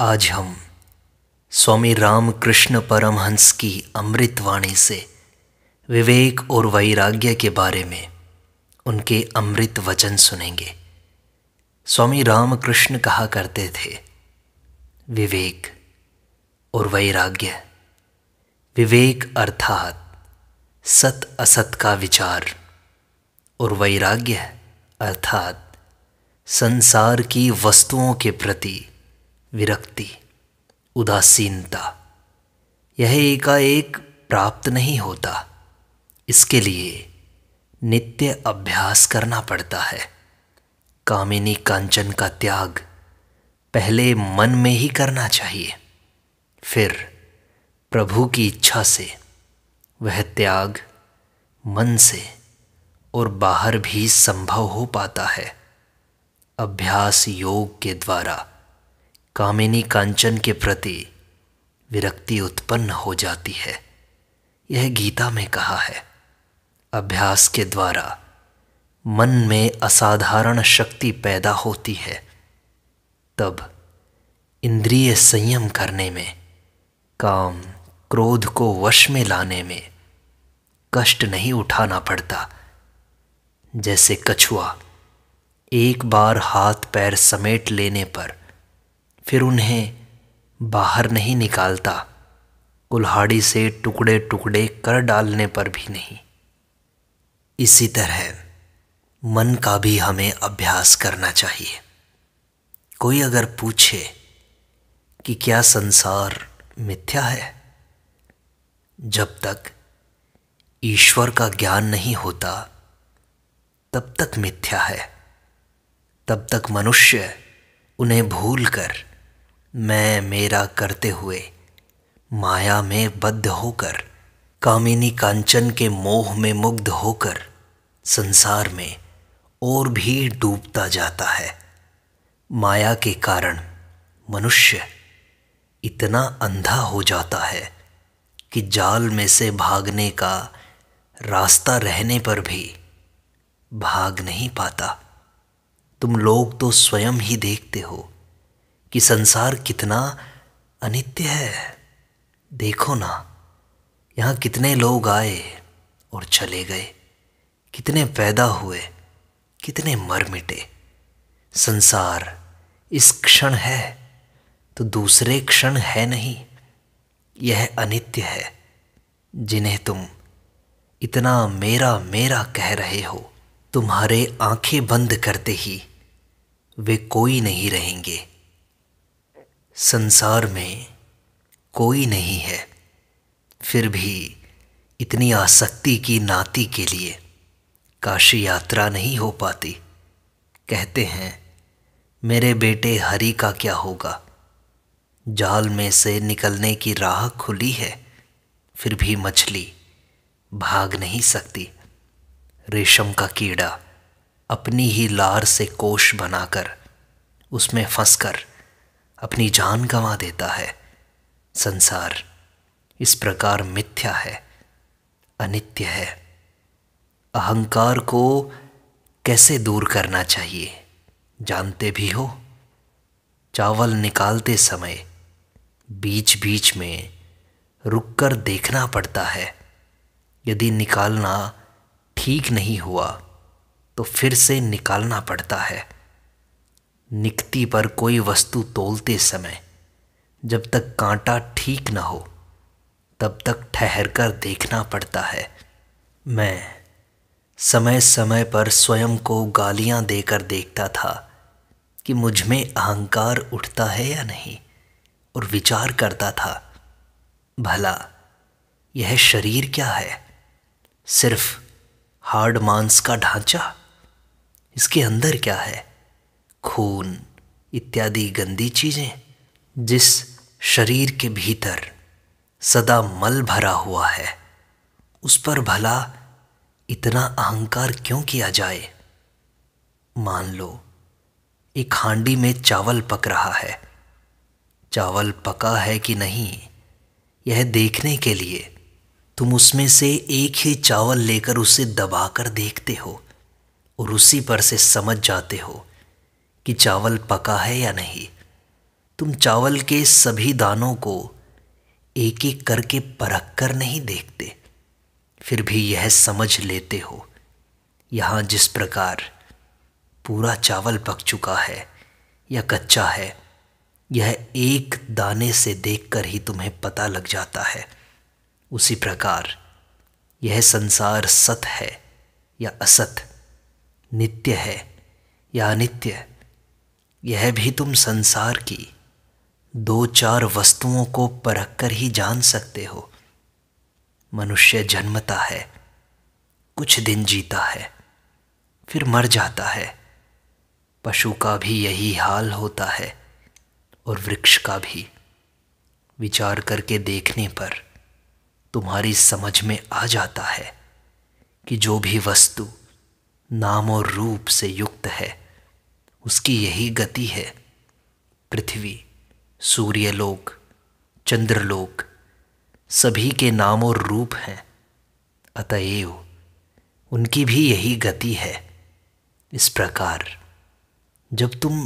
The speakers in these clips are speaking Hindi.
आज हम स्वामी रामकृष्ण परमहंस की अमृतवाणी से विवेक और वैराग्य के बारे में उनके अमृत वचन सुनेंगे स्वामी रामकृष्ण कहा करते थे विवेक और वैराग्य विवेक अर्थात सत असत का विचार और वैराग्य अर्थात संसार की वस्तुओं के प्रति विरक्ति उदासीनता यह एकाएक प्राप्त नहीं होता इसके लिए नित्य अभ्यास करना पड़ता है कामिनी कांचन का त्याग पहले मन में ही करना चाहिए फिर प्रभु की इच्छा से वह त्याग मन से और बाहर भी संभव हो पाता है अभ्यास योग के द्वारा कामिनी कांचन के प्रति विरक्ति उत्पन्न हो जाती है यह गीता में कहा है अभ्यास के द्वारा मन में असाधारण शक्ति पैदा होती है तब इंद्रिय संयम करने में काम क्रोध को वश में लाने में कष्ट नहीं उठाना पड़ता जैसे कछुआ एक बार हाथ पैर समेट लेने पर फिर उन्हें बाहर नहीं निकालता कुल्हाड़ी से टुकड़े टुकड़े कर डालने पर भी नहीं इसी तरह मन का भी हमें अभ्यास करना चाहिए कोई अगर पूछे कि क्या संसार मिथ्या है जब तक ईश्वर का ज्ञान नहीं होता तब तक मिथ्या है तब तक मनुष्य उन्हें भूल कर मैं मेरा करते हुए माया में बद्ध होकर कामिनी कांचन के मोह में मुग्ध होकर संसार में और भी डूबता जाता है माया के कारण मनुष्य इतना अंधा हो जाता है कि जाल में से भागने का रास्ता रहने पर भी भाग नहीं पाता तुम लोग तो स्वयं ही देखते हो कि संसार कितना अनित्य है देखो ना यहाँ कितने लोग आए और चले गए कितने पैदा हुए कितने मर मिटे संसार इस क्षण है तो दूसरे क्षण है नहीं यह अनित्य है जिन्हें तुम इतना मेरा मेरा कह रहे हो तुम्हारे आंखें बंद करते ही वे कोई नहीं रहेंगे संसार में कोई नहीं है फिर भी इतनी आसक्ति की नाती के लिए काशी यात्रा नहीं हो पाती कहते हैं मेरे बेटे हरि का क्या होगा जाल में से निकलने की राह खुली है फिर भी मछली भाग नहीं सकती रेशम का कीड़ा अपनी ही लार से कोश बनाकर उसमें फंसकर अपनी जान गंवा देता है संसार इस प्रकार मिथ्या है अनित्य है अहंकार को कैसे दूर करना चाहिए जानते भी हो चावल निकालते समय बीच बीच में रुककर देखना पड़ता है यदि निकालना ठीक नहीं हुआ तो फिर से निकालना पड़ता है निकती पर कोई वस्तु तोलते समय जब तक कांटा ठीक न हो तब तक ठहर कर देखना पड़ता है मैं समय समय पर स्वयं को गालियां देकर देखता था कि मुझ में अहंकार उठता है या नहीं और विचार करता था भला यह शरीर क्या है सिर्फ हार्ड मांस का ढांचा इसके अंदर क्या है खून इत्यादि गंदी चीज़ें जिस शरीर के भीतर सदा मल भरा हुआ है उस पर भला इतना अहंकार क्यों किया जाए मान लो एक हांडी में चावल पक रहा है चावल पका है कि नहीं यह देखने के लिए तुम उसमें से एक ही चावल लेकर उसे दबाकर देखते हो और उसी पर से समझ जाते हो कि चावल पका है या नहीं तुम चावल के सभी दानों को एक एक करके परख कर नहीं देखते फिर भी यह समझ लेते हो यहां जिस प्रकार पूरा चावल पक चुका है या कच्चा है यह एक दाने से देखकर ही तुम्हें पता लग जाता है उसी प्रकार यह संसार सत है या असत नित्य है या अनित्य है यह भी तुम संसार की दो चार वस्तुओं को परख कर ही जान सकते हो मनुष्य जन्मता है कुछ दिन जीता है फिर मर जाता है पशु का भी यही हाल होता है और वृक्ष का भी विचार करके देखने पर तुम्हारी समझ में आ जाता है कि जो भी वस्तु नाम और रूप से युक्त है उसकी यही गति है पृथ्वी सूर्यलोक चंद्रलोक सभी के नाम और रूप हैं अतएव उनकी भी यही गति है इस प्रकार जब तुम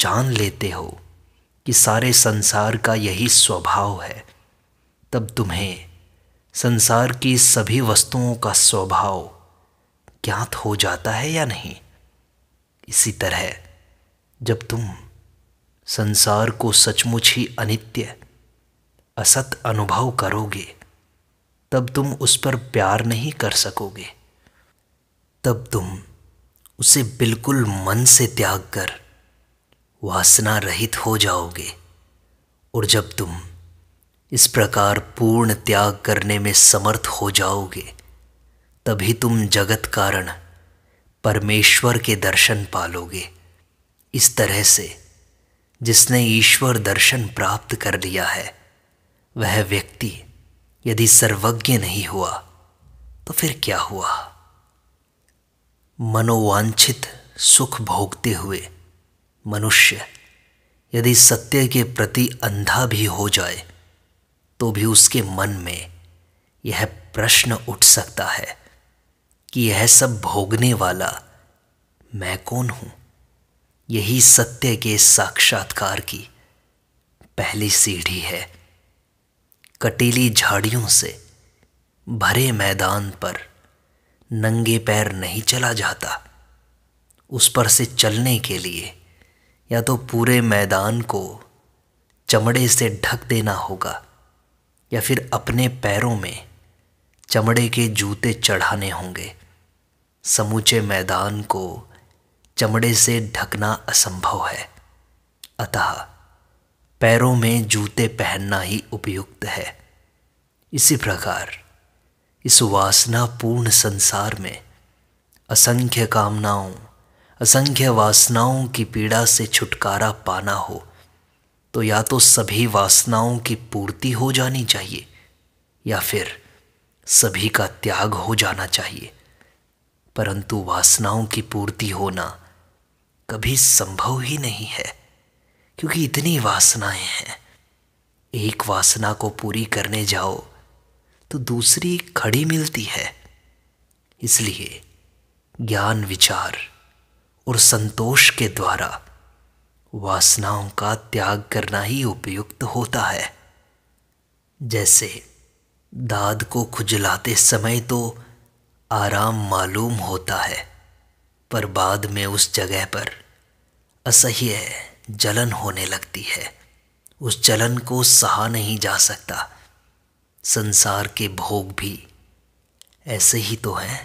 जान लेते हो कि सारे संसार का यही स्वभाव है तब तुम्हें संसार की सभी वस्तुओं का स्वभाव ज्ञात हो जाता है या नहीं इसी तरह जब तुम संसार को सचमुच ही अनित्य असत अनुभव करोगे तब तुम उस पर प्यार नहीं कर सकोगे तब तुम उसे बिल्कुल मन से त्याग कर वासना रहित हो जाओगे और जब तुम इस प्रकार पूर्ण त्याग करने में समर्थ हो जाओगे तभी तुम जगत कारण परमेश्वर के दर्शन पालोगे इस तरह से जिसने ईश्वर दर्शन प्राप्त कर लिया है वह व्यक्ति यदि सर्वज्ञ नहीं हुआ तो फिर क्या हुआ मनोवांछित सुख भोगते हुए मनुष्य यदि सत्य के प्रति अंधा भी हो जाए तो भी उसके मन में यह प्रश्न उठ सकता है कि यह सब भोगने वाला मैं कौन हूं यही सत्य के साक्षात्कार की पहली सीढ़ी है कटीली झाड़ियों से भरे मैदान पर नंगे पैर नहीं चला जाता उस पर से चलने के लिए या तो पूरे मैदान को चमड़े से ढक देना होगा या फिर अपने पैरों में चमड़े के जूते चढ़ाने होंगे समूचे मैदान को चमड़े से ढकना असंभव है अतः पैरों में जूते पहनना ही उपयुक्त है इसी प्रकार इस वासनापूर्ण संसार में असंख्य कामनाओं असंख्य वासनाओं की पीड़ा से छुटकारा पाना हो तो या तो सभी वासनाओं की पूर्ति हो जानी चाहिए या फिर सभी का त्याग हो जाना चाहिए परंतु वासनाओं की पूर्ति होना कभी संभव ही नहीं है क्योंकि इतनी वासनाएं हैं एक वासना को पूरी करने जाओ तो दूसरी खड़ी मिलती है इसलिए ज्ञान विचार और संतोष के द्वारा वासनाओं का त्याग करना ही उपयुक्त होता है जैसे दाद को खुजलाते समय तो आराम मालूम होता है पर बाद में उस जगह पर असह्य जलन होने लगती है उस जलन को सहा नहीं जा सकता संसार के भोग भी ऐसे ही तो हैं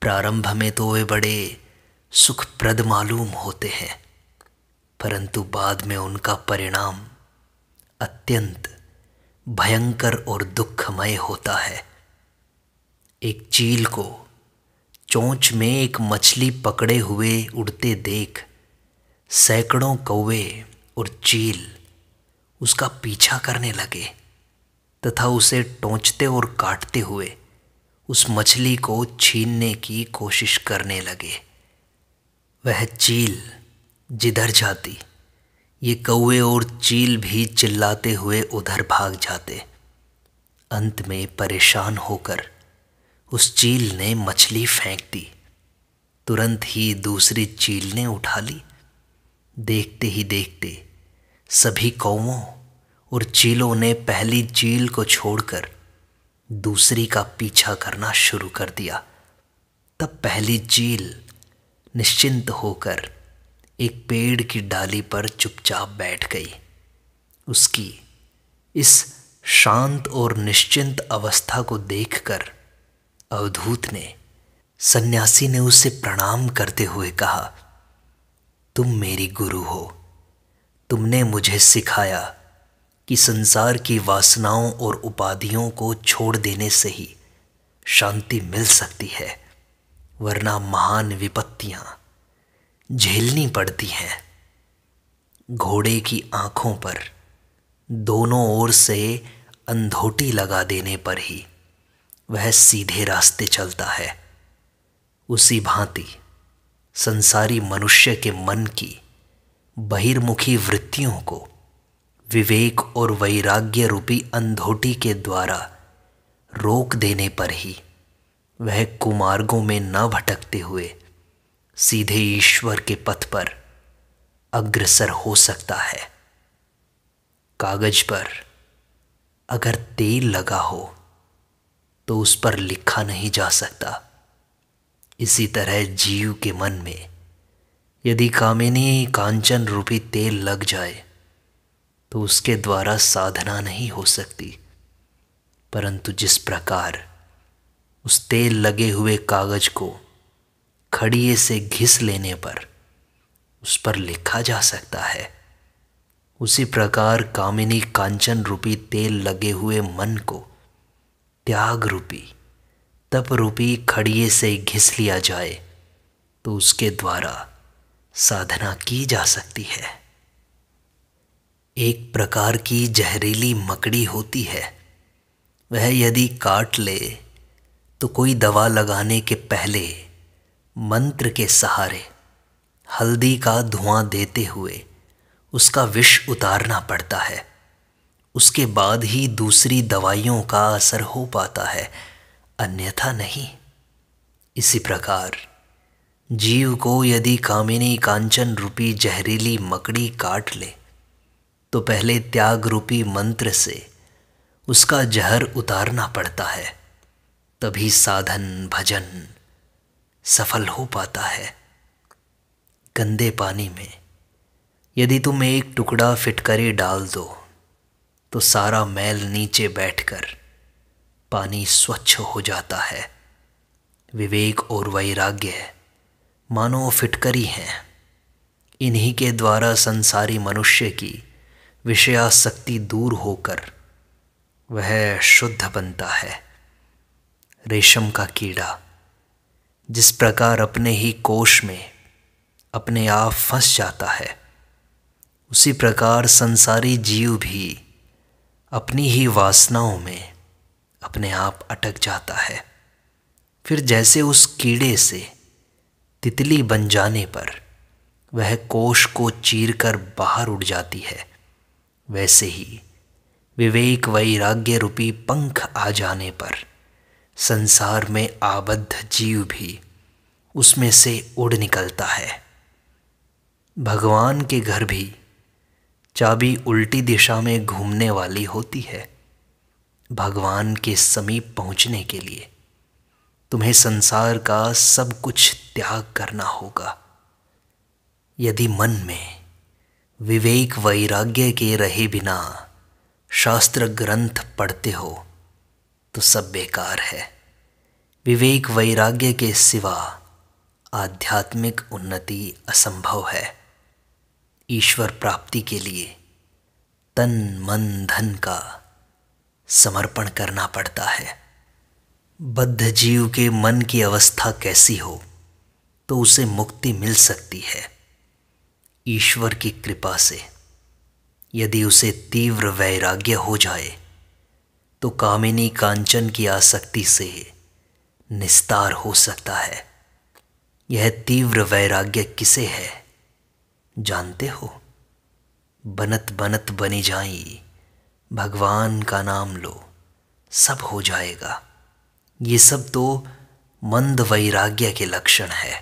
प्रारंभ में तो वे बड़े सुखप्रद मालूम होते हैं परंतु बाद में उनका परिणाम अत्यंत भयंकर और दुखमय होता है एक चील को चोंच में एक मछली पकड़े हुए उड़ते देख सैकड़ों कौवे और चील उसका पीछा करने लगे तथा उसे टोंचते और काटते हुए उस मछली को छीनने की कोशिश करने लगे वह चील जिधर जाती ये कौए और चील भी चिल्लाते हुए उधर भाग जाते अंत में परेशान होकर उस चील ने मछली फेंक दी तुरंत ही दूसरी चील ने उठा ली देखते ही देखते सभी कौवों और चीलों ने पहली चील को छोड़कर दूसरी का पीछा करना शुरू कर दिया तब पहली चील निश्चिंत होकर एक पेड़ की डाली पर चुपचाप बैठ गई उसकी इस शांत और निश्चिंत अवस्था को देखकर अवधूत ने सन्यासी ने उसे प्रणाम करते हुए कहा तुम मेरी गुरु हो तुमने मुझे सिखाया कि संसार की वासनाओं और उपाधियों को छोड़ देने से ही शांति मिल सकती है वरना महान विपत्तियां झेलनी पड़ती हैं घोड़े की आंखों पर दोनों ओर से अंधोटी लगा देने पर ही वह सीधे रास्ते चलता है उसी भांति संसारी मनुष्य के मन की बहिर्मुखी वृत्तियों को विवेक और वैराग्य रूपी अंधोटी के द्वारा रोक देने पर ही वह कुमार्गों में न भटकते हुए सीधे ईश्वर के पथ पर अग्रसर हो सकता है कागज पर अगर तेल लगा हो तो उस पर लिखा नहीं जा सकता इसी तरह जीव के मन में यदि कामिनी कांचन रूपी तेल लग जाए तो उसके द्वारा साधना नहीं हो सकती परंतु जिस प्रकार उस तेल लगे हुए कागज को खड़िए से घिस लेने पर उस पर लिखा जा सकता है उसी प्रकार कामिनी कांचन रूपी तेल लगे हुए मन को त्याग रूपी तप रूपी खड़िए से घिस लिया जाए तो उसके द्वारा साधना की जा सकती है एक प्रकार की जहरीली मकड़ी होती है वह यदि काट ले तो कोई दवा लगाने के पहले मंत्र के सहारे हल्दी का धुआं देते हुए उसका विष उतारना पड़ता है उसके बाद ही दूसरी दवाइयों का असर हो पाता है अन्यथा नहीं इसी प्रकार जीव को यदि कामिनी कांचन रूपी जहरीली मकड़ी काट ले तो पहले त्याग रूपी मंत्र से उसका जहर उतारना पड़ता है तभी साधन भजन सफल हो पाता है गंदे पानी में यदि तुम एक टुकड़ा फिटकरी डाल दो तो सारा मैल नीचे बैठकर पानी स्वच्छ हो जाता है विवेक और वैराग्य मानो फिटकरी हैं इन्हीं के द्वारा संसारी मनुष्य की विषयासक्ति दूर होकर वह शुद्ध बनता है रेशम का कीड़ा जिस प्रकार अपने ही कोष में अपने आप फंस जाता है उसी प्रकार संसारी जीव भी अपनी ही वासनाओं में अपने आप अटक जाता है फिर जैसे उस कीड़े से तितली बन जाने पर वह कोश को चीरकर बाहर उड़ जाती है वैसे ही विवेक वैराग्य रूपी पंख आ जाने पर संसार में आबद्ध जीव भी उसमें से उड़ निकलता है भगवान के घर भी चाबी उल्टी दिशा में घूमने वाली होती है भगवान के समीप पहुंचने के लिए तुम्हें संसार का सब कुछ त्याग करना होगा यदि मन में विवेक वैराग्य के रहे बिना शास्त्र ग्रंथ पढ़ते हो तो सब बेकार है विवेक वैराग्य के सिवा आध्यात्मिक उन्नति असंभव है ईश्वर प्राप्ति के लिए तन मन धन का समर्पण करना पड़ता है बद्ध जीव के मन की अवस्था कैसी हो तो उसे मुक्ति मिल सकती है ईश्वर की कृपा से यदि उसे तीव्र वैराग्य हो जाए तो कामिनी कांचन की आसक्ति से निस्तार हो सकता है यह तीव्र वैराग्य किसे है जानते हो बनत बनत बने जाई भगवान का नाम लो सब हो जाएगा ये सब तो मंद वैराग्य के लक्षण है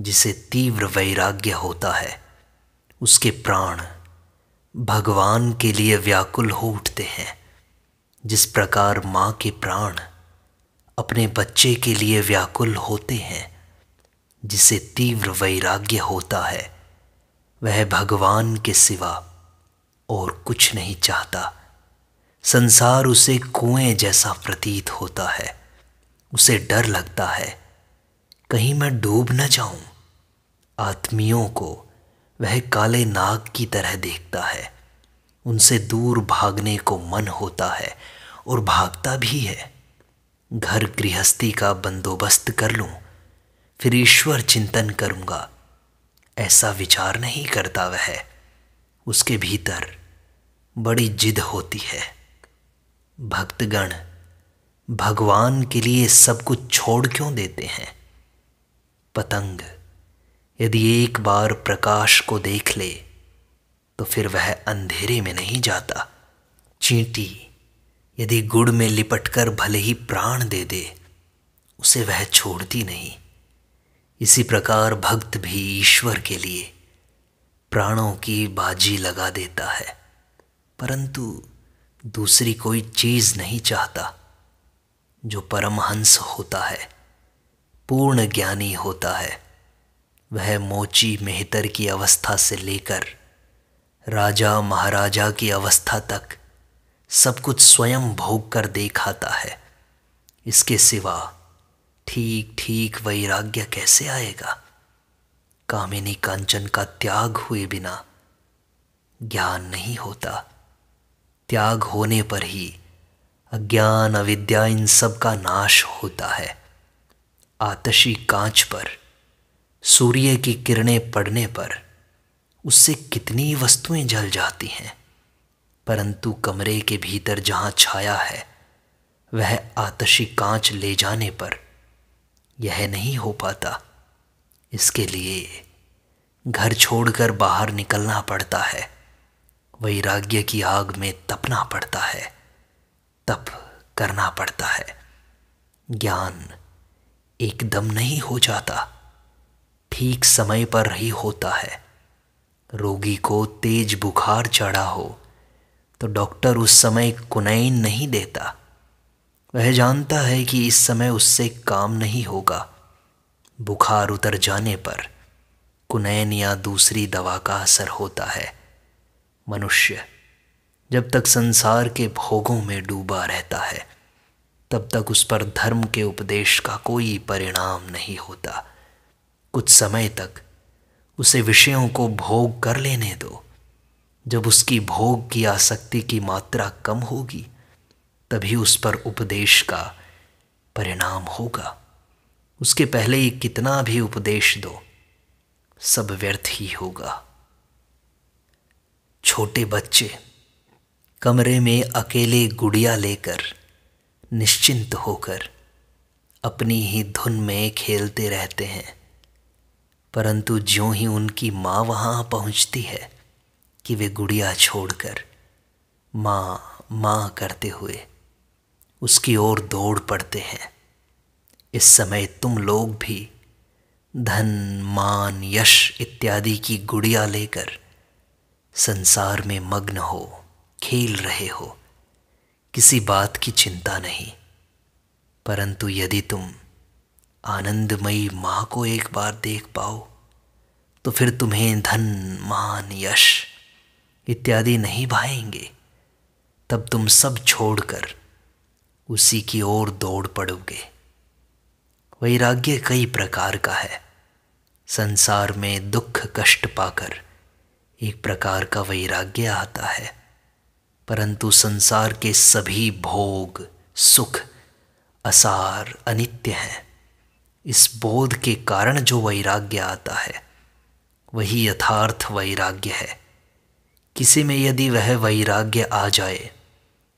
जिसे तीव्र वैराग्य होता है उसके प्राण भगवान के लिए व्याकुल हो उठते हैं जिस प्रकार माँ के प्राण अपने बच्चे के लिए व्याकुल होते हैं जिसे तीव्र वैराग्य होता है वह भगवान के सिवा और कुछ नहीं चाहता संसार उसे कुएं जैसा प्रतीत होता है उसे डर लगता है कहीं मैं डूब न जाऊं आत्मियों को वह काले नाग की तरह देखता है उनसे दूर भागने को मन होता है और भागता भी है घर गृहस्थी का बंदोबस्त कर लूं फिर ईश्वर चिंतन करूंगा ऐसा विचार नहीं करता वह उसके भीतर बड़ी जिद होती है भक्तगण भगवान के लिए सब कुछ छोड़ क्यों देते हैं पतंग यदि एक बार प्रकाश को देख ले तो फिर वह अंधेरे में नहीं जाता चींटी यदि गुड़ में लिपटकर भले ही प्राण दे दे उसे वह छोड़ती नहीं इसी प्रकार भक्त भी ईश्वर के लिए प्राणों की बाजी लगा देता है परंतु दूसरी कोई चीज नहीं चाहता जो परमहंस होता है पूर्ण ज्ञानी होता है वह मोची मेहतर की अवस्था से लेकर राजा महाराजा की अवस्था तक सब कुछ स्वयं भोग कर देखाता है इसके सिवा ठीक ठीक वैराग्य कैसे आएगा कामिनी कांचन का त्याग हुए बिना ज्ञान नहीं होता त्याग होने पर ही अज्ञान अविद्या इन सब का नाश होता है आतशी कांच पर सूर्य की किरणें पड़ने पर उससे कितनी वस्तुएं जल जाती हैं परंतु कमरे के भीतर जहां छाया है वह आतशी कांच ले जाने पर यह नहीं हो पाता इसके लिए घर छोड़कर बाहर निकलना पड़ता है वैराग्य की आग में तपना पड़ता है तप करना पड़ता है ज्ञान एकदम नहीं हो जाता ठीक समय पर ही होता है रोगी को तेज बुखार चढ़ा हो तो डॉक्टर उस समय कुनैन नहीं देता वह जानता है कि इस समय उससे काम नहीं होगा बुखार उतर जाने पर कुनैन या दूसरी दवा का असर होता है मनुष्य जब तक संसार के भोगों में डूबा रहता है तब तक उस पर धर्म के उपदेश का कोई परिणाम नहीं होता कुछ समय तक उसे विषयों को भोग कर लेने दो जब उसकी भोग की आसक्ति की मात्रा कम होगी तभी उस पर उपदेश का परिणाम होगा उसके पहले ही कितना भी उपदेश दो सब व्यर्थ ही होगा छोटे बच्चे कमरे में अकेले गुड़िया लेकर निश्चिंत होकर अपनी ही धुन में खेलते रहते हैं परंतु ज्यों ही उनकी माँ वहाँ पहुँचती है कि वे गुड़िया छोड़कर माँ माँ करते हुए उसकी ओर दौड़ पड़ते हैं इस समय तुम लोग भी धन मान यश इत्यादि की गुड़िया लेकर संसार में मग्न हो खेल रहे हो किसी बात की चिंता नहीं परंतु यदि तुम आनंदमयी माँ को एक बार देख पाओ तो फिर तुम्हें धन मान यश इत्यादि नहीं भाएंगे तब तुम सब छोड़कर उसी की ओर दौड़ पड़ोगे वैराग्य कई प्रकार का है संसार में दुख कष्ट पाकर एक प्रकार का वैराग्य आता है परंतु संसार के सभी भोग सुख असार अनित्य हैं इस बोध के कारण जो वैराग्य आता है वही यथार्थ वैराग्य है किसी में यदि वह वैराग्य आ जाए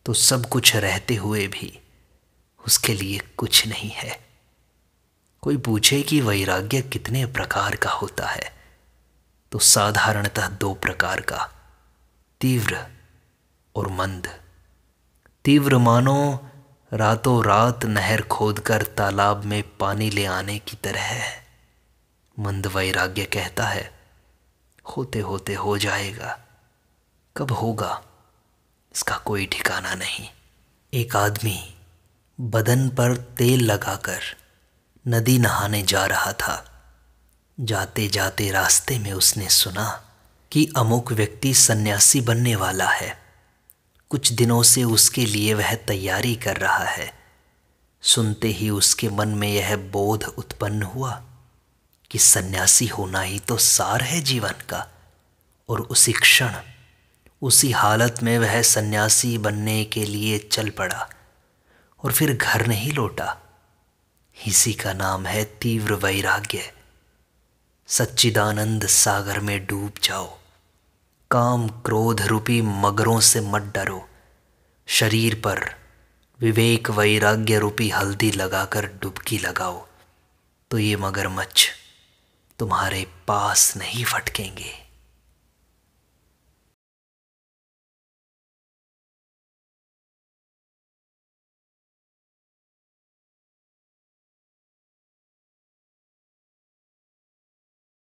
तो सब कुछ रहते हुए भी उसके लिए कुछ नहीं है कोई पूछे कि वैराग्य कितने प्रकार का होता है तो साधारणतः दो प्रकार का तीव्र और मंद तीव्र मानो रातों रात नहर खोदकर तालाब में पानी ले आने की तरह है मंद वैराग्य कहता है होते होते हो जाएगा कब होगा इसका कोई ठिकाना नहीं एक आदमी बदन पर तेल लगाकर नदी नहाने जा रहा था जाते जाते रास्ते में उसने सुना कि अमुक व्यक्ति सन्यासी बनने वाला है कुछ दिनों से उसके लिए वह तैयारी कर रहा है सुनते ही उसके मन में यह बोध उत्पन्न हुआ कि सन्यासी होना ही तो सार है जीवन का और उसी क्षण उसी हालत में वह सन्यासी बनने के लिए चल पड़ा और फिर घर नहीं लौटा इसी का नाम है तीव्र वैराग्य सच्चिदानंद सागर में डूब जाओ काम क्रोध रूपी मगरों से मत डरो शरीर पर विवेक वैराग्य रूपी हल्दी लगाकर डुबकी लगाओ तो ये मगरमच्छ तुम्हारे पास नहीं फटकेंगे